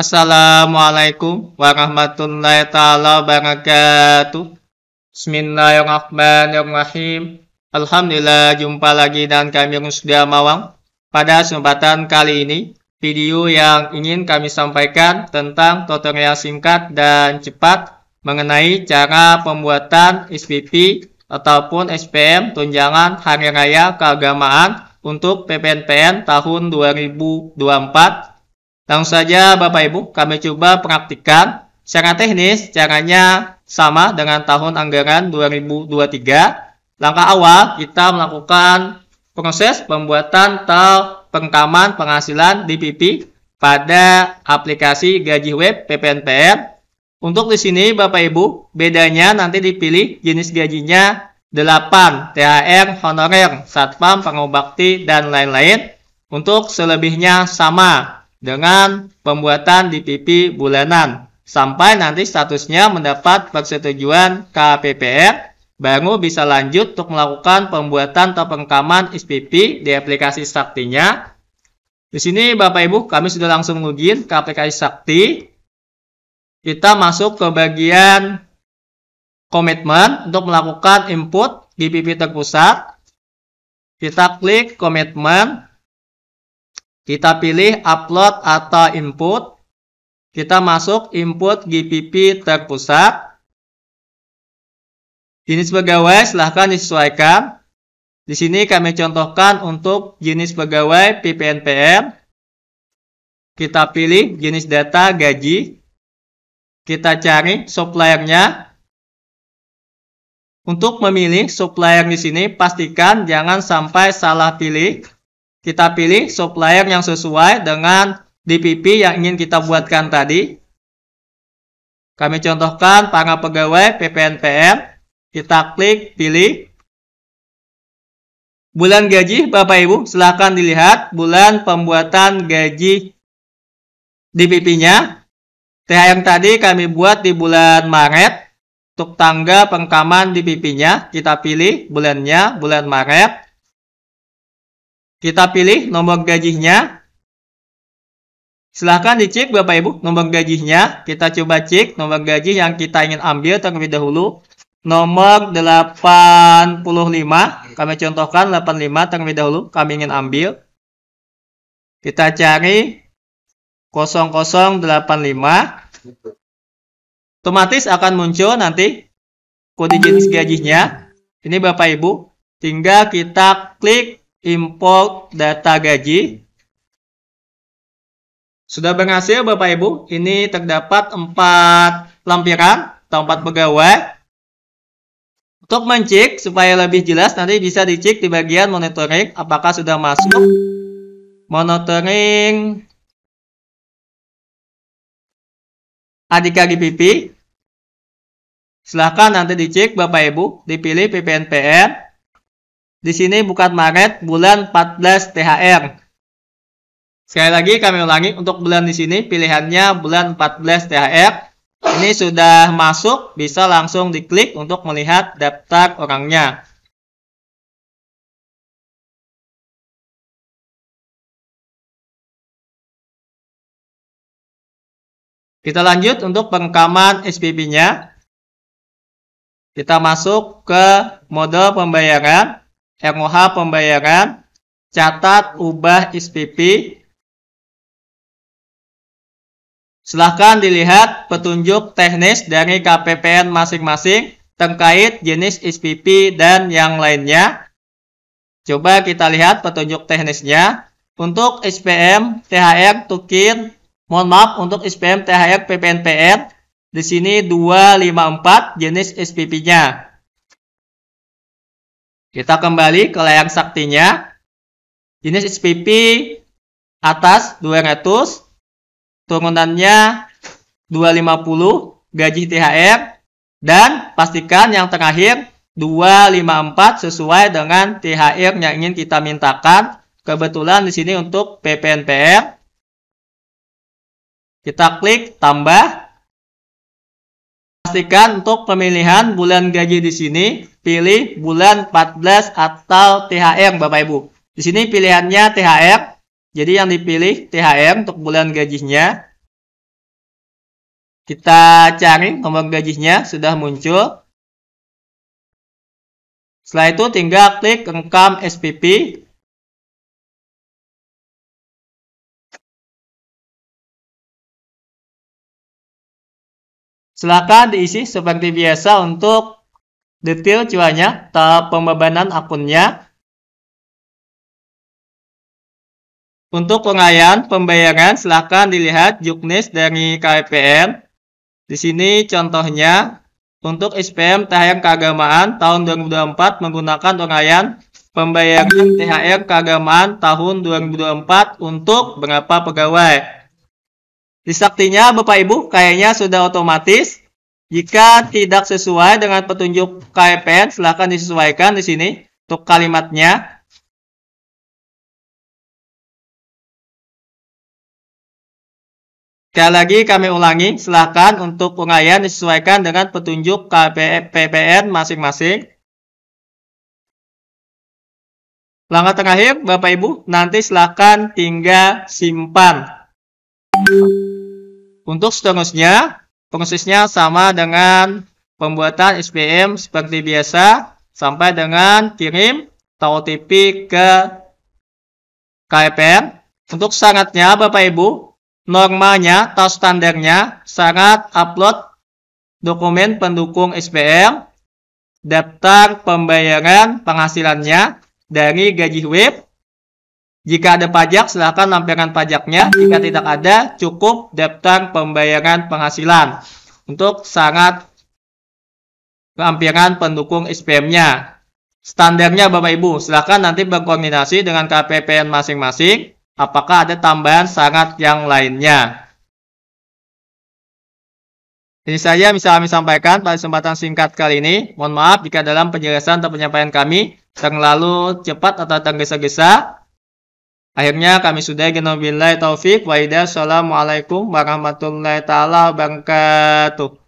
Assalamualaikum warahmatullahi taala wabarakatuh. Bismillahirrahmanirrahim. Alhamdulillah jumpa lagi dan kami sudah Mawang. Pada kesempatan kali ini, video yang ingin kami sampaikan tentang tutorial singkat dan cepat mengenai cara pembuatan SPP ataupun SPM Tunjangan Hari Raya Keagamaan untuk PPNPN tahun 2024 Langsung saja Bapak Ibu, kami coba praktikkan secara teknis caranya sama dengan tahun anggaran 2023. Langkah awal kita melakukan proses pembuatan atau pengkaman penghasilan DPP pada aplikasi gaji web PPNPR. Untuk di sini Bapak Ibu, bedanya nanti dipilih jenis gajinya 8, THR, honorer, satpam, pengobakti, dan lain-lain. Untuk selebihnya sama, dengan pembuatan DPP bulanan sampai nanti statusnya mendapat persetujuan KPPR baru bisa lanjut untuk melakukan pembuatan atau pengkaman SPP di aplikasi saktinya. Di sini Bapak Ibu kami sudah langsung login ke aplikasi sakti. Kita masuk ke bagian komitmen untuk melakukan input DPP terpusat. Kita klik komitmen kita pilih upload atau input. Kita masuk input GPP terpusat. Jenis pegawai silahkan disesuaikan. Di sini kami contohkan untuk jenis pegawai PPNPM. Kita pilih jenis data gaji. Kita cari suppliernya. Untuk memilih supplier di sini, pastikan jangan sampai salah pilih. Kita pilih supplier yang sesuai dengan DPP yang ingin kita buatkan tadi. Kami contohkan para pegawai PPNPM. Kita klik pilih. Bulan gaji Bapak Ibu silahkan dilihat bulan pembuatan gaji DPP-nya. THM tadi kami buat di bulan Maret. Untuk tangga pengkaman DPP-nya kita pilih bulannya bulan Maret. Kita pilih nomor gajinya. Silahkan dicek Bapak Ibu nomor gajinya. Kita coba cek nomor gaji yang kita ingin ambil terlebih dahulu. Nomor 85, kami contohkan 85 terlebih dahulu kami ingin ambil. Kita cari 0085. Otomatis akan muncul nanti kode jenis gajinya. Ini Bapak Ibu, tinggal kita klik import data gaji. Sudah berhasil Bapak Ibu. Ini terdapat 4 lampiran atau 4 pegawai. Untuk mencek supaya lebih jelas nanti bisa dicek di bagian monitoring apakah sudah masuk monitoring Adika GPP. Silahkan nanti dicek Bapak Ibu dipilih PPNPN di sini bukan Maret, bulan 14 THR. Sekali lagi kami ulangi untuk bulan di sini pilihannya bulan 14 THR. Ini sudah masuk, bisa langsung diklik untuk melihat daftar orangnya. Kita lanjut untuk pengkaman SPP-nya. Kita masuk ke mode pembayaran. ROH pembayaran, catat, ubah SPP. Silahkan dilihat petunjuk teknis dari KPPN masing-masing terkait jenis SPP dan yang lainnya. Coba kita lihat petunjuk teknisnya. Untuk SPM, THR, Tukir, mohon maaf untuk SPM, THR, PPNPR, di sini 254 jenis SPP-nya. Kita kembali ke layar saktinya. Jenis SPP atas 200, turunannya 250, gaji THR, dan pastikan yang terakhir 254 sesuai dengan THR yang ingin kita mintakan. Kebetulan di sini untuk PPNPR. Kita klik tambah pastikan untuk pemilihan bulan gaji di sini pilih bulan 14 atau THR Bapak Ibu. Di sini pilihannya THR. Jadi yang dipilih THR untuk bulan gajinya. Kita cari nomor gajinya sudah muncul. Setelah itu tinggal klik rekam SPP Silakan diisi seperti biasa untuk detail cuanya atau pembebanan akunnya. Untuk pengayaan pembayaran, silakan dilihat juknis dari KPN. Di sini contohnya untuk SPM THR Keagamaan tahun 2024 menggunakan pengayaan pembayaran THR Keagamaan tahun 2024 untuk berapa pegawai? Disaktinya Bapak Ibu kayaknya sudah otomatis. Jika tidak sesuai dengan petunjuk KPN, e silahkan disesuaikan di sini untuk kalimatnya. Sekali lagi kami ulangi, silahkan untuk pengayaan disesuaikan dengan petunjuk KPPN masing-masing. Langkah terakhir, Bapak Ibu, nanti silahkan tinggal simpan. Untuk seterusnya, prosesnya sama dengan pembuatan SPM seperti biasa sampai dengan kirim TOTP ke KPM. Untuk syaratnya Bapak Ibu, normalnya atau standarnya syarat upload dokumen pendukung SPM, daftar pembayaran penghasilannya dari gaji web, jika ada pajak, silahkan lampirkan pajaknya. Jika tidak ada, cukup daftar pembayaran penghasilan untuk sangat lampiran pendukung SPM-nya. Standarnya Bapak Ibu, silahkan nanti berkoordinasi dengan KPPN masing-masing apakah ada tambahan sangat yang lainnya. Ini saya misalnya bisa kami sampaikan pada kesempatan singkat kali ini. Mohon maaf jika dalam penjelasan atau penyampaian kami terlalu cepat atau tergesa-gesa Akhirnya kami sudah genobillahi taufik wa hidayah. Assalamualaikum warahmatullahi taala wabarakatuh.